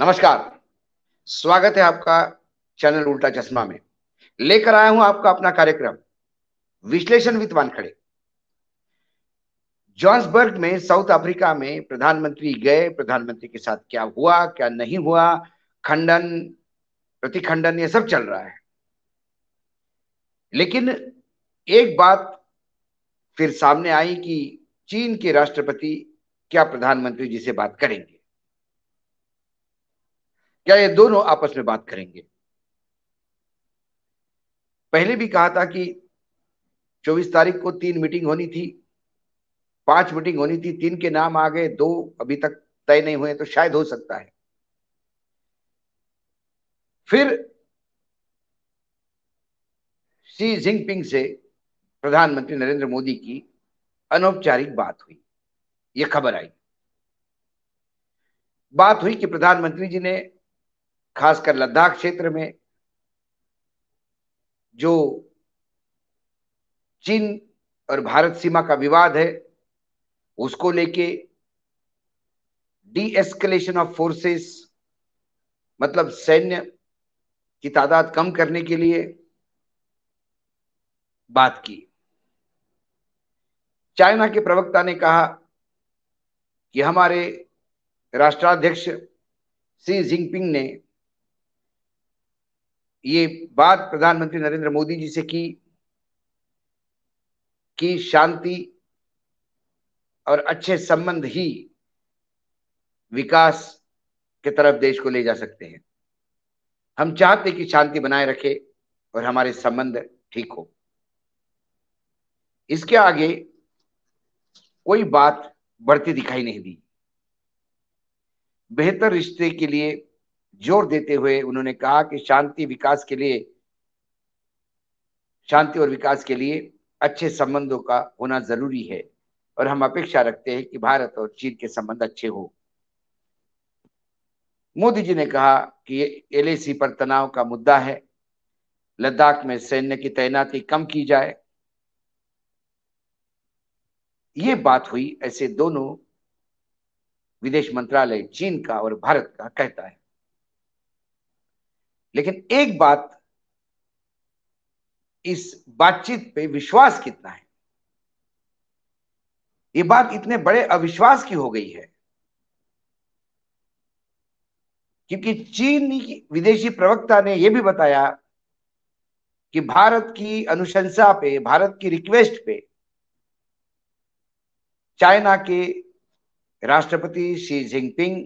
नमस्कार स्वागत है आपका चैनल उल्टा चश्मा में लेकर आया हूं आपका अपना कार्यक्रम विश्लेषण विद खड़े जॉन्सबर्ग में साउथ अफ्रीका में प्रधानमंत्री गए प्रधानमंत्री के साथ क्या हुआ क्या नहीं हुआ खंडन प्रतिखंडन ये सब चल रहा है लेकिन एक बात फिर सामने आई कि चीन के राष्ट्रपति क्या प्रधानमंत्री जी से बात करेंगे क्या ये दोनों आपस में बात करेंगे पहले भी कहा था कि 24 तारीख को तीन मीटिंग होनी थी पांच मीटिंग होनी थी तीन के नाम आ गए दो अभी तक तय नहीं हुए तो शायद हो सकता है फिर सी जिनपिंग से प्रधानमंत्री नरेंद्र मोदी की अनौपचारिक बात हुई यह खबर आई बात हुई कि प्रधानमंत्री जी ने खासकर लद्दाख क्षेत्र में जो चीन और भारत सीमा का विवाद है उसको लेके डी एस्केलेशन ऑफ फोर्सेस मतलब सैन्य की तादाद कम करने के लिए बात की चाइना के प्रवक्ता ने कहा कि हमारे राष्ट्राध्यक्ष सी जिनपिंग ने ये बात प्रधानमंत्री नरेंद्र मोदी जी से की कि शांति और अच्छे संबंध ही विकास के तरफ देश को ले जा सकते हैं हम चाहते कि शांति बनाए रखे और हमारे संबंध ठीक हो इसके आगे कोई बात बढ़ती दिखाई नहीं दी बेहतर रिश्ते के लिए जोर देते हुए उन्होंने कहा कि शांति विकास के लिए शांति और विकास के लिए अच्छे संबंधों का होना जरूरी है और हम अपेक्षा रखते हैं कि भारत और चीन के संबंध अच्छे हो मोदी जी ने कहा कि एल पर तनाव का मुद्दा है लद्दाख में सैन्य की तैनाती कम की जाए ये बात हुई ऐसे दोनों विदेश मंत्रालय चीन का और भारत का कहता है लेकिन एक बात इस बातचीत पे विश्वास कितना है ये बात इतने बड़े अविश्वास की हो गई है क्योंकि चीनी विदेशी प्रवक्ता ने यह भी बताया कि भारत की अनुशंसा पे भारत की रिक्वेस्ट पे चाइना के राष्ट्रपति शी जिनपिंग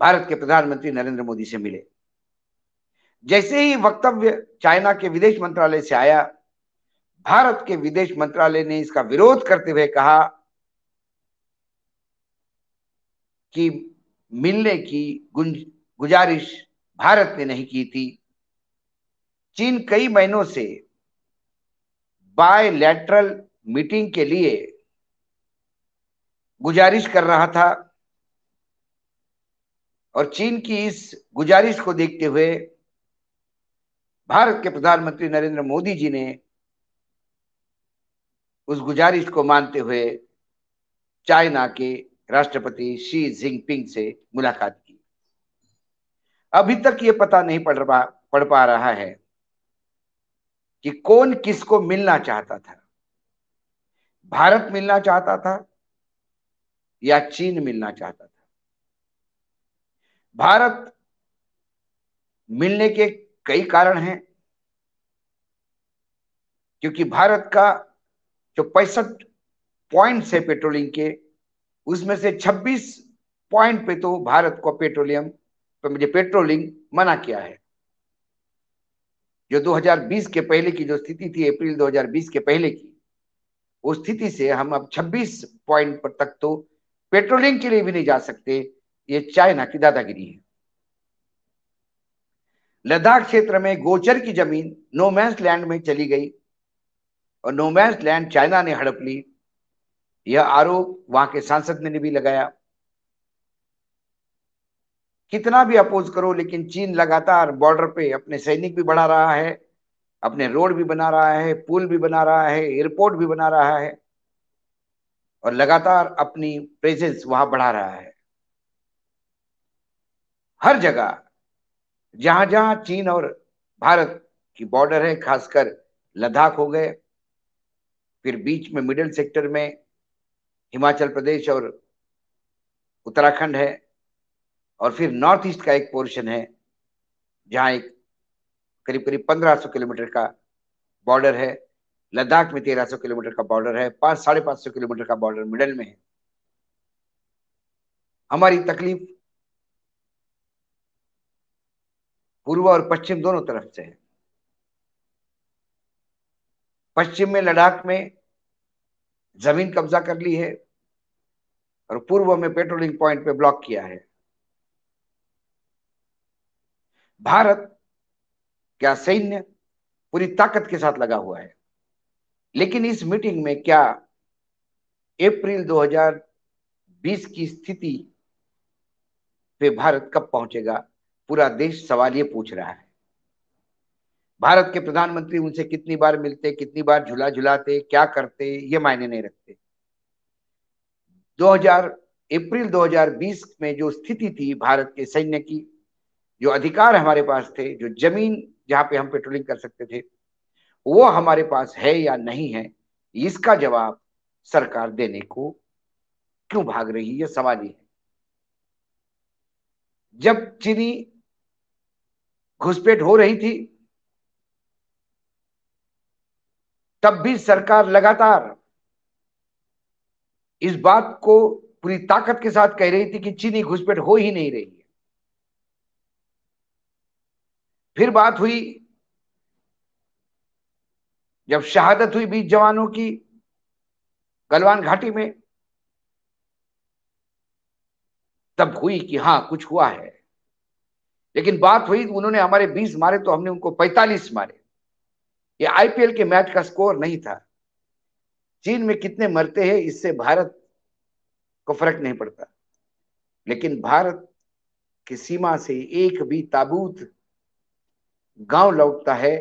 भारत के प्रधानमंत्री नरेंद्र मोदी से मिले जैसे ही वक्तव्य चाइना के विदेश मंत्रालय से आया भारत के विदेश मंत्रालय ने इसका विरोध करते हुए कहा कि मिलने की गुजारिश भारत ने नहीं की थी चीन कई महीनों से बायलैटरल मीटिंग के लिए गुजारिश कर रहा था और चीन की इस गुजारिश को देखते हुए भारत के प्रधानमंत्री नरेंद्र मोदी जी ने उस गुजारिश को मानते हुए चाइना के राष्ट्रपति शी जिनपिंग से मुलाकात की अभी तक ये पता नहीं पड़ पा पड़ पा रहा है कि कौन किसको मिलना चाहता था भारत मिलना चाहता था या चीन मिलना चाहता था भारत मिलने के कई कारण हैं क्योंकि भारत का जो पैंसठ पॉइंट है पेट्रोलिंग के उसमें से 26 पॉइंट पे तो भारत को पेट्रोलियम पे तो मुझे पेट्रोलिंग मना किया है जो 2020 के पहले की जो स्थिति थी अप्रैल 2020 के पहले की उस स्थिति से हम अब 26 पॉइंट पर तक तो पेट्रोलिंग के लिए भी नहीं जा सकते ये चाइना की दादागिरी है लद्दाख क्षेत्र में गोचर की जमीन नोमैंस लैंड में चली गई और नोमैंस लैंड चाइना ने हड़प ली यह आरोप वहां के सांसद ने भी लगाया कितना भी अपोज करो लेकिन चीन लगातार बॉर्डर पे अपने सैनिक भी बढ़ा रहा है अपने रोड भी बना रहा है पुल भी बना रहा है एयरपोर्ट भी बना रहा है और लगातार अपनी प्रेजेंस वहां बढ़ा रहा है हर जगह जहां जहां चीन और भारत की बॉर्डर है खासकर लद्दाख हो गए फिर बीच में मिडिल सेक्टर में हिमाचल प्रदेश और उत्तराखंड है और फिर नॉर्थ ईस्ट का एक पोर्शन है जहां एक करीब करीब 1500 किलोमीटर का बॉर्डर है लद्दाख में 1300 किलोमीटर का बॉर्डर है पांच साढ़े पाँच सौ किलोमीटर का बॉर्डर मिडल में है हमारी तकलीफ पूर्व और पश्चिम दोनों तरफ से है पश्चिम में लद्दाख में जमीन कब्जा कर ली है और पूर्व में पेट्रोलिंग पॉइंट पे ब्लॉक किया है भारत क्या सैन्य पूरी ताकत के साथ लगा हुआ है लेकिन इस मीटिंग में क्या अप्रैल 2020 की स्थिति पे भारत कब पहुंचेगा पूरा देश सवाल ये पूछ रहा है भारत के प्रधानमंत्री उनसे कितनी बार मिलते कितनी बार झुला झुलाते क्या करते ये मायने नहीं रखते 2000 अप्रैल 2020 में जो स्थिति थी भारत के सैन्य की जो अधिकार हमारे पास थे जो जमीन जहां पे हम पेट्रोलिंग कर सकते थे वो हमारे पास है या नहीं है इसका जवाब सरकार देने को क्यों भाग रही है सवाल ये है जब चीनी घुसपैठ हो रही थी तब भी सरकार लगातार इस बात को पूरी ताकत के साथ कह रही थी कि चीनी घुसपैठ हो ही नहीं रही है फिर बात हुई जब शहादत हुई बीस जवानों की गलवान घाटी में तब हुई कि हां कुछ हुआ है लेकिन बात हुई उन्होंने हमारे 20 मारे तो हमने उनको 45 मारे ये आईपीएल के मैच का स्कोर नहीं था चीन में कितने मरते हैं इससे भारत को फर्क नहीं पड़ता लेकिन भारत की सीमा से एक भी ताबूत गांव लौटता है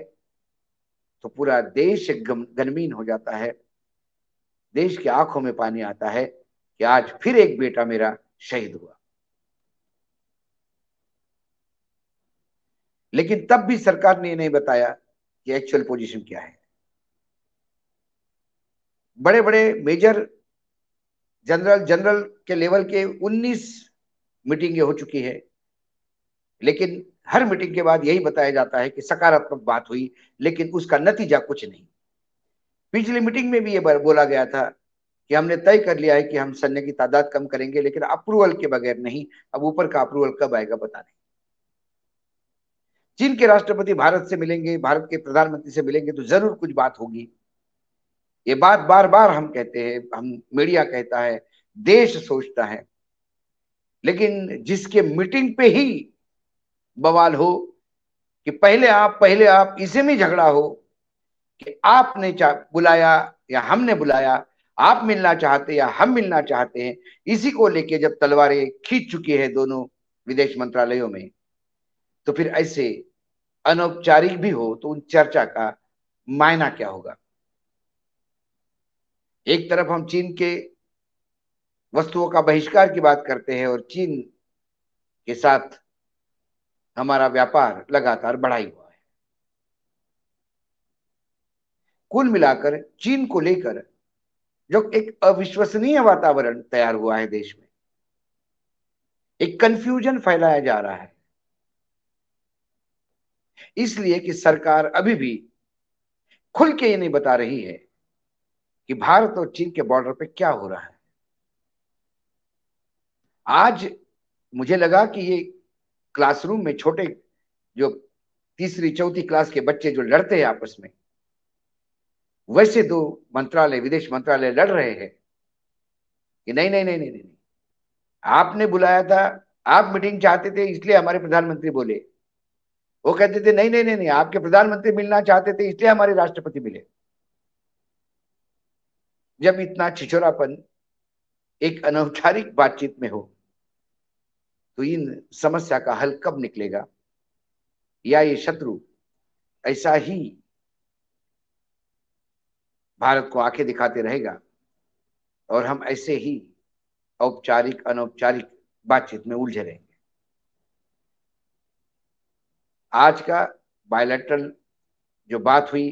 तो पूरा देश गनमीन हो जाता है देश की आंखों में पानी आता है कि आज फिर एक बेटा मेरा शहीद हुआ लेकिन तब भी सरकार ने नहीं बताया कि एक्चुअल पोजीशन क्या है बड़े बड़े मेजर जनरल जनरल के लेवल के 19 मीटिंगें हो चुकी है लेकिन हर मीटिंग के बाद यही बताया जाता है कि सकारात्मक बात हुई लेकिन उसका नतीजा कुछ नहीं पिछली मीटिंग में भी ये बोला गया था कि हमने तय कर लिया है कि हम सैन्य की तादाद कम करेंगे लेकिन अप्रूवल के बगैर नहीं अब ऊपर का अप्रूवल कब आएगा बता नहीं चीन के राष्ट्रपति भारत से मिलेंगे भारत के प्रधानमंत्री से मिलेंगे तो जरूर कुछ बात होगी ये बात बार बार हम कहते हैं हम मीडिया कहता है देश सोचता है लेकिन जिसके मीटिंग पे ही बवाल हो कि पहले आप पहले आप इसे में झगड़ा हो कि आपने बुलाया या हमने बुलाया आप मिलना चाहते या हम मिलना चाहते हैं इसी को लेके जब तलवारें खींच चुकी है दोनों विदेश मंत्रालयों में तो फिर ऐसे अनौपचारिक भी हो तो उन चर्चा का मायना क्या होगा एक तरफ हम चीन के वस्तुओं का बहिष्कार की बात करते हैं और चीन के साथ हमारा व्यापार लगातार बढ़ा ही हुआ है कुल मिलाकर चीन को लेकर जो एक अविश्वसनीय वातावरण तैयार हुआ है देश में एक कंफ्यूजन फैलाया जा रहा है इसलिए कि सरकार अभी भी खुल के ये नहीं बता रही है कि भारत और चीन के बॉर्डर पे क्या हो रहा है आज मुझे लगा कि ये क्लासरूम में छोटे जो तीसरी चौथी क्लास के बच्चे जो लड़ते हैं आपस में वैसे दो मंत्रालय विदेश मंत्रालय लड़ रहे हैं कि नहीं नहीं नहीं नहीं नहीं आपने बुलाया था आप मीटिंग चाहते थे इसलिए हमारे प्रधानमंत्री बोले वो कहते थे नहीं नहीं नहीं नहीं आपके प्रधानमंत्री मिलना चाहते थे इसलिए हमारे राष्ट्रपति मिले जब इतना छिछोरापन एक अनौपचारिक बातचीत में हो तो इन समस्या का हल कब निकलेगा या ये शत्रु ऐसा ही भारत को आंखें दिखाते रहेगा और हम ऐसे ही औपचारिक अनौपचारिक बातचीत में उलझे रहेंगे आज का बायोलेट्रल जो बात हुई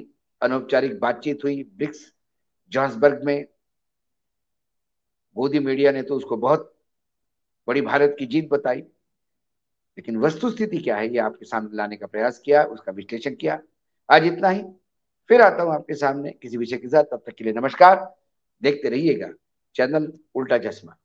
अनौपचारिक बातचीत हुई ब्रिक्स जॉन्सबर्ग में मोदी मीडिया ने तो उसको बहुत बड़ी भारत की जीत बताई लेकिन वस्तु स्थिति क्या है ये आपके सामने लाने का प्रयास किया उसका विश्लेषण किया आज इतना ही फिर आता हूं आपके सामने किसी विषय के साथ तब तक के लिए नमस्कार देखते रहिएगा चैनल उल्टा चश्मा